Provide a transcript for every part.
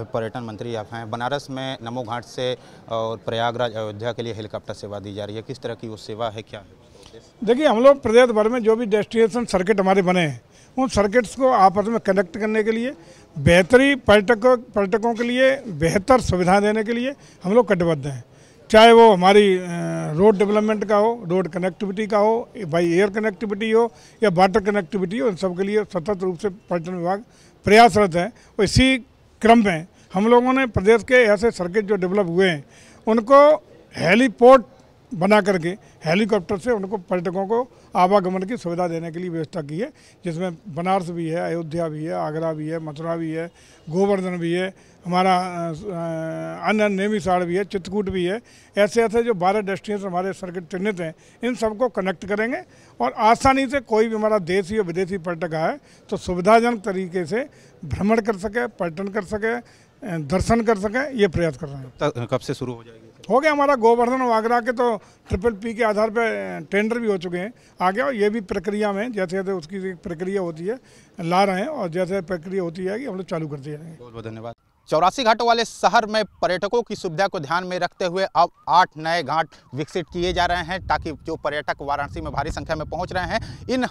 पर्यटन मंत्री आप हैं बनारस में नमो घाट से और प्रयागराज अयोध्या के लिए हेलीकॉप्टर सेवा दी जा रही है किस तरह की वो सेवा है क्या है देखिए हम लोग प्रदेश भर में जो भी डेस्टिनेशन सर्किट हमारे बने हैं उन सर्किट्स को आपस में कनेक्ट करने के लिए बेहतरी पर्यटकों पर्यटकों के लिए बेहतर सुविधा देने के लिए हम लोग कटिबद्ध हैं चाहे वो हमारी रोड डेवलपमेंट का हो रोड कनेक्टिविटी का हो बाई एयर कनेक्टिविटी हो या वाटर कनेक्टिविटी हो इन सब के लिए सतत रूप से पर्यटन विभाग प्रयासरत है और इसी क्रम में हम लोगों ने प्रदेश के ऐसे सर्किट जो डेवलप हुए हैं उनको हेलीपोर्ट बना करके हेलीकॉप्टर से उनको पर्यटकों को आवागमन की सुविधा देने के लिए व्यवस्था की है जिसमें बनारस भी है अयोध्या भी है आगरा भी है मथुरा भी है गोवर्धन भी है हमारा अन्य नेमीसाड़ भी है चित्रकूट भी है ऐसे ऐसे जो बारह डेस्टिनेशन हमारे सर्किट चिन्हित हैं इन सबको कनेक्ट करेंगे और आसानी से कोई भी हमारा देशी और विदेशी पर्यटक आए तो सुविधाजनक तरीके से भ्रमण कर सके पर्यटन कर सके दर्शन कर सकें ये प्रयास कर रहे हैं कब से शुरू हो जाएगी हो गया हमारा गोवर्धन वागरा के तो ट्रिपल पी के आधार पर टेंडर भी हो चुके हैं आगे और ये भी प्रक्रिया में जैसे जैसे उसकी प्रक्रिया होती है ला रहे हैं और जैसे प्रक्रिया होती है कि हम लोग चालू करते जाएंगे बहुत बहुत धन्यवाद चौरासी घाटों वाले शहर में पर्यटकों की सुविधा को ध्यान में रखते हुए अब आठ नए घाट विकसित किए जा रहे हैं ताकि जो पर्यटक वाराणसी में भारी संख्या में पहुंच रहे हैं इन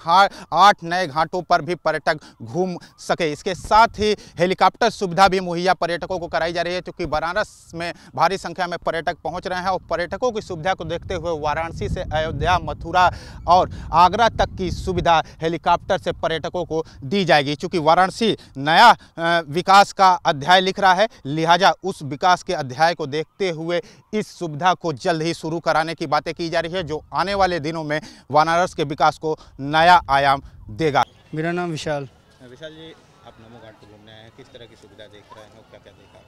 आठ नए घाटों पर भी पर्यटक घूम सके इसके साथ ही हेलीकॉप्टर सुविधा भी मुहैया पर्यटकों को कराई जा रही है क्योंकि बनारस में भारी संख्या में पर्यटक पहुँच रहे हैं और पर्यटकों की सुविधा को देखते हुए वाराणसी से अयोध्या मथुरा और आगरा तक की सुविधा हेलीकॉप्टर से पर्यटकों को दी जाएगी चूँकि वाराणसी नया विकास का अध्याय लिख रहा है लिहाजा उस विकास के अध्याय को देखते हुए इस सुविधा को जल्द ही शुरू कराने की बातें की जा रही है जो आने वाले दिनों में वाराणसी के विकास को नया आयाम देगा मेरा नाम विशाल हाँ, विशाल जी आप नमो घाट को घूमने आए हैं किस तरह की सुविधा देख रहे हैं क्या क्या देखा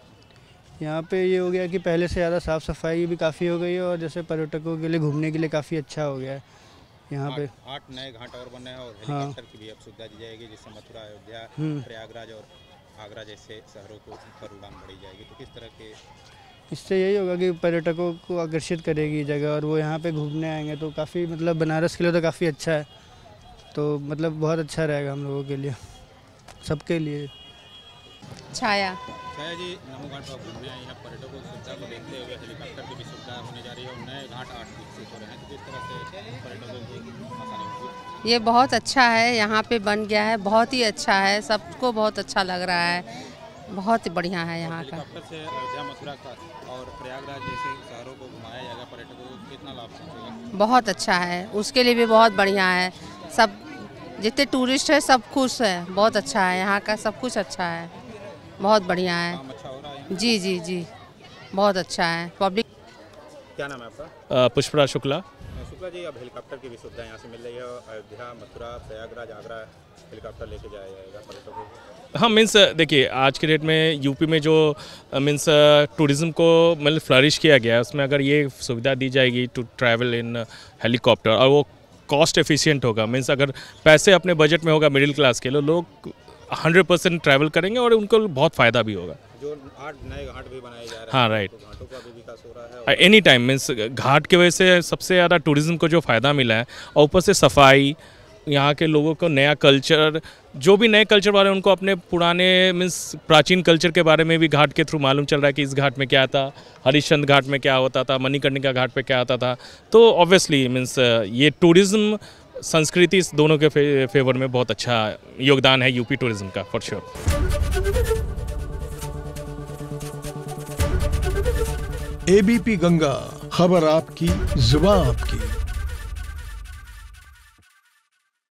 यहाँ पे ये हो गया कि पहले से ज़्यादा साफ़ सफाई भी काफ़ी हो गई है और जैसे पर्यटकों के लिए घूमने के लिए काफ़ी अच्छा हो गया है यहाँ पे आठ नए घाट और बने हैं और हाँ। की भी अब सुविधा दी जाएगी जिससे मथुरा अयोध्या हम्म। प्रयागराज और आगरा जैसे शहरों को पर उड़ान बढ़ी जाएगी तो किस तरह के इससे यही होगा कि पर्यटकों को आकर्षित करेगी जगह और वो यहाँ पे घूमने आएंगे तो काफ़ी मतलब बनारस के लिए तो काफ़ी अच्छा है तो मतलब बहुत अच्छा रहेगा हम लोगों के लिए सबके लिए छाया शायद जी नमो घाट पर घूमने आए हैं पर्यटकों की सुविधा को देखते हुए हेलीकॉप्टर की भी सुविधा होने जा रही है और नए घाट आठ विकसित हो रहे हैं तो किस तरह से पर्यटकों को आसानी होगी ये बहुत अच्छा है यहाँ पे बन गया है बहुत ही अच्छा है सबको बहुत अच्छा लग रहा है बहुत ही बढ़िया है यहाँ का अयोध्या मथुरा का और प्रयागराज जैसे शहरों को घुमाया जाएगा पर्यटकों को कितना लाभ बहुत अच्छा है उसके लिए भी बहुत बढ़िया है सब जितने टूरिस्ट है सब खुश है बहुत अच्छा है यहाँ का सब कुछ अच्छा है बहुत बढ़िया है अच्छा जी जी जी बहुत अच्छा है पब्लिक क्या नाम है आपका पुष्परा शुक्ला शुक्ला जी अब हेलीकॉप्टर की भी सुविधा यहाँ से मिल रही है अयोध्या मथुरा प्रयागराज आगरा हेलीकॉप्टर लेके जाया जाएगा पर्यटकों हाँ मीन्स देखिए आज के डेट में यूपी में जो मीन्स टूरिज़्म को मतलब फ्लरिश किया गया है उसमें अगर ये सुविधा दी जाएगी टू ट्रैवल इन हेलीकॉप्टर और वो कॉस्ट एफिशिएंट होगा मीन्स अगर पैसे अपने बजट में होगा मिडिल क्लास के लोग हंड्रेड परसेंट ट्रैवल करेंगे और उनको बहुत फ़ायदा भी होगा जो नए घाट भी बनाए जा रहे हैं हाँ राइट तो घाटों का भी विकास हो रहा है एनी टाइम मीन्स घाट की वजह से सबसे ज़्यादा टूरिज़्म को जो फ़ायदा मिला है और ऊपर से सफाई यहाँ के लोगों को नया कल्चर जो भी नए कल्चर वाले उनको अपने पुराने मीन्स प्राचीन कल्चर के बारे में भी घाट के थ्रू मालूम चल रहा है कि इस घाट में क्या था हरिश्चंद घाट में क्या होता था मणिकर्णिका घाट पे क्या होता था तो ऑब्वियसली मीन्स ये टूरिज़्म संस्कृति इस दोनों के फे, फेवर में बहुत अच्छा योगदान है यूपी टूरिज्म का फॉर श्योर एबीपी गंगा खबर आपकी जुबा आपकी